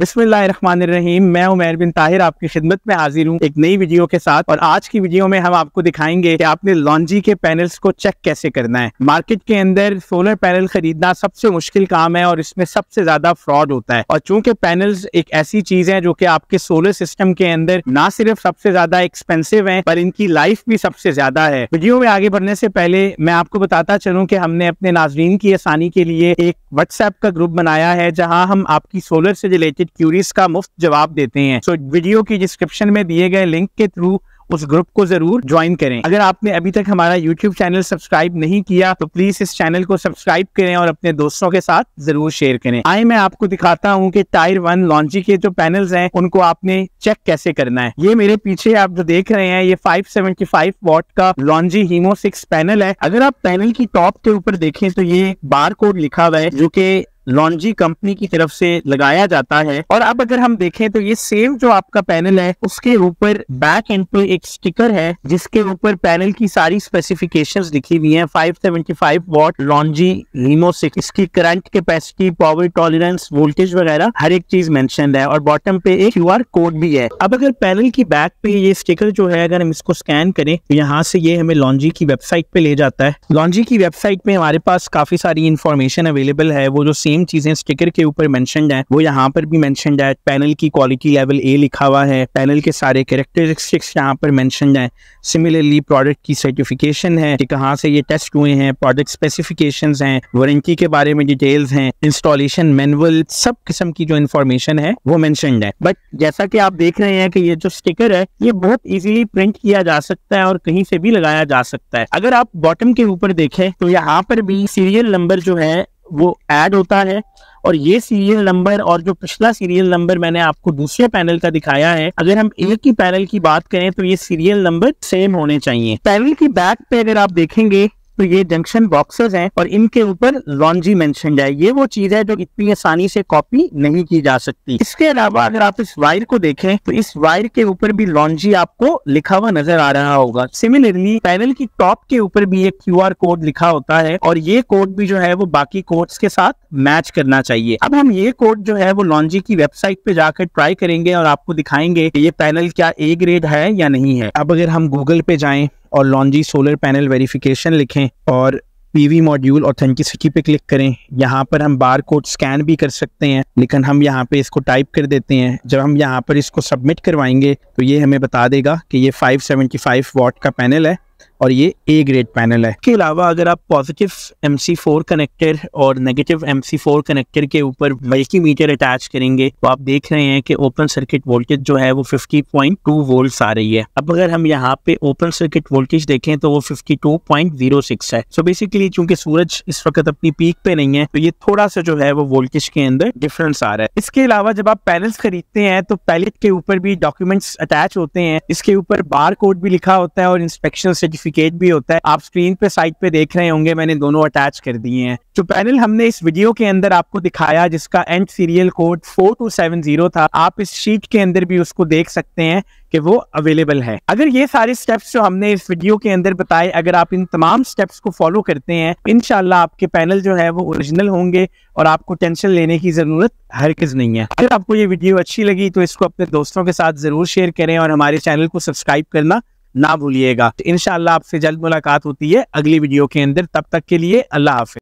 बिस्मिल्लाहिर्रहमानिर्रहीम मैं उमैर बिन ताहिर आपकी खिदमत में हाजिर हूँ एक नई वीडियो के साथ और आज की वीडियो में हम आपको दिखाएंगे कि आपने लॉन्जी के पैनल्स को चेक कैसे करना है मार्केट के अंदर सोलर पैनल खरीदना सबसे मुश्किल काम है और इसमें सबसे ज्यादा फ्रॉड होता है और चूंकि पैनल्स एक ऐसी चीज है जो की आपके सोलर सिस्टम के अंदर ना सिर्फ सबसे ज्यादा एक्सपेंसिव है पर इनकी लाइफ भी सबसे ज्यादा है वीडियो में आगे बढ़ने से पहले मैं आपको बताता चलूँ की हमने अपने नाजरीन की आसानी के लिए एक व्हाट्सएप का ग्रुप बनाया है जहाँ हम आपकी सोलर से रिलेटेड रिलेटेड क्यूरीज का मुफ्त जवाब देते हैं सो so, वीडियो की डिस्क्रिप्शन में दिए गए लिंक के थ्रू उस ग्रुप को जरूर ज्वाइन करें अगर आपने अभी तक हमारा यूट्यूब चैनल सब्सक्राइब नहीं किया तो प्लीज इस चैनल को सब्सक्राइब करें और अपने दोस्तों के साथ जरूर शेयर करें आए मैं आपको दिखाता हूँ कि टायर वन लॉन्ची के जो पैनल्स हैं उनको आपने चेक कैसे करना है ये मेरे पीछे आप जो देख रहे हैं ये फाइव वॉट का लॉन्जी हीमो सिक्स पैनल है अगर आप पैनल की टॉप के ऊपर देखें तो ये बार कोड लिखा हुआ है जो की लॉन्जी कंपनी की तरफ से लगाया जाता है और अब अगर हम देखें तो ये सेम जो आपका पैनल है उसके ऊपर बैक एंड पे एक स्टिकर है जिसके ऊपर पैनल की सारी स्पेसिफिकेशंस लिखी हुई हैं 575 वॉट लॉन्जी लीमो सिक्स इसकी current capacity power tolerance voltage वगैरह हर एक चीज मैंशन है और बॉटम पे एक क्यू कोड भी है अब अगर पैनल की बैक पे ये स्टिकर जो है अगर हम इसको स्कैन करें तो यहाँ से ये हमें लॉन्जी की वेबसाइट पे ले जाता है लॉन्जी की वेबसाइट पे हमारे पास काफी सारी इन्फॉर्मेशन अवेलेबल है वो जो सेम सेम चीजें स्टिकर के ऊपर मैंशन है वो यहाँ पर भी मैंशन है पैनल की क्वालिटी लेवल ए लिखा हुआ है पैनल के सारे करेक्टरिस्टिक्स यहाँ पर मैंशन है सिमिलरली प्रोडक्ट की सर्टिफिकेशन है कि कहाँ से ये टेस्ट हुए हैं प्रोडक्ट स्पेसिफिकेशन हैं वारंटी के बारे में डिटेल्स हैं इंस्टॉलेशन मैनुअल सब किस्म की जो इन्फॉर्मेशन है वो मैंशन है बट जैसा कि आप देख रहे हैं कि ये जो स्टिकर है ये बहुत इजीली प्रिंट किया जा सकता है और कहीं से भी लगाया जा सकता है अगर आप बॉटम के ऊपर देखें तो यहाँ पर भी सीरियल नंबर जो है वो ऐड होता है और ये सीरियल नंबर और जो पिछला सीरियल नंबर मैंने आपको दूसरे पैनल का दिखाया है अगर हम एक ही पैनल की बात करें तो ये सीरियल नंबर सेम होने चाहिए पैनल की बैक पे अगर आप देखेंगे तो ये जंक्शन बॉक्सेस हैं और इनके ऊपर लॉन्जी मेंशन है ये वो चीज है जो इतनी आसानी से कॉपी नहीं की जा सकती इसके अलावा अगर आप इस वायर को देखें तो इस वायर के ऊपर भी लॉन्जी आपको लिखा हुआ नजर आ रहा होगा सिमिलरली पैनल की टॉप के ऊपर भी एक क्यू कोड लिखा होता है और ये कोड भी जो है वो बाकी कोड के साथ मैच करना चाहिए अब हम ये कोड जो है वो लॉन्जी की वेबसाइट पे जाकर ट्राई करेंगे और आपको दिखाएंगे ये पैनल क्या ए ग्रेड है या नहीं है अब अगर हम गूगल पे जाए और लॉन्जी सोलर पैनल वेरिफिकेशन लिखें और पीवी मॉड्यूल ऑथेंटिसिटी पे क्लिक करें यहाँ पर हम बार कोड स्कैन भी कर सकते हैं लेकिन हम यहाँ पे इसको टाइप कर देते हैं जब हम यहाँ पर इसको सबमिट करवाएंगे तो ये हमें बता देगा कि ये 575 वाट का पैनल है और ये ए ग्रेड पैनल है इसके अलावा अगर आप positive M C four connector और negative M C four connector के ऊपर मल्टी मीटर अटैच करेंगे तो आप देख रहे हैं कि ओपन सर्किट वोल्टेज जो है वो 50.2 वोल्ट आ रही है अब अगर हम यहाँ पे ओपन सर्किट वोल्टेज देखें तो वो 52.06 है सो बेसिकली चूंकि सूरज इस वक्त अपनी पीक पे नहीं है तो ये थोड़ा सा जो है वो वोल्टेज के अंदर डिफरेंस आ रहा है इसके अलावा जब आप पैनल्स खरीदते हैं तो पैलेट के ऊपर भी डॉक्यूमेंट्स अटैच होते हैं इसके ऊपर बार कोड भी लिखा होता है और इंस्पेक्शन सर्टिफिकेट सर्टिफिकेट भी होता है आप स्क्रीन पे साइट पे देख रहे होंगे मैंने दोनों अटैच कर दिए हैं तो पैनल हमने इस वीडियो के अंदर आपको दिखाया जिसका end serial code four two seven zero था आप इस शीट के अंदर भी उसको देख सकते हैं कि वो अवेलेबल है अगर ये सारे स्टेप्स जो हमने इस वीडियो के अंदर बताए अगर आप इन तमाम स्टेप्स को फॉलो करते हैं इनशाला आपके पैनल जो है वो ओरिजिनल होंगे और आपको टेंशन लेने की जरूरत हरगिज नहीं है अगर आपको ये वीडियो अच्छी लगी तो इसको अपने दोस्तों के साथ जरूर शेयर करें और हमारे चैनल को सब्सक्राइब करना ना भूलिएगा तो इनशाला आपसे जल्द मुलाकात होती है अगली वीडियो के अंदर तब तक के लिए अल्लाह हाफि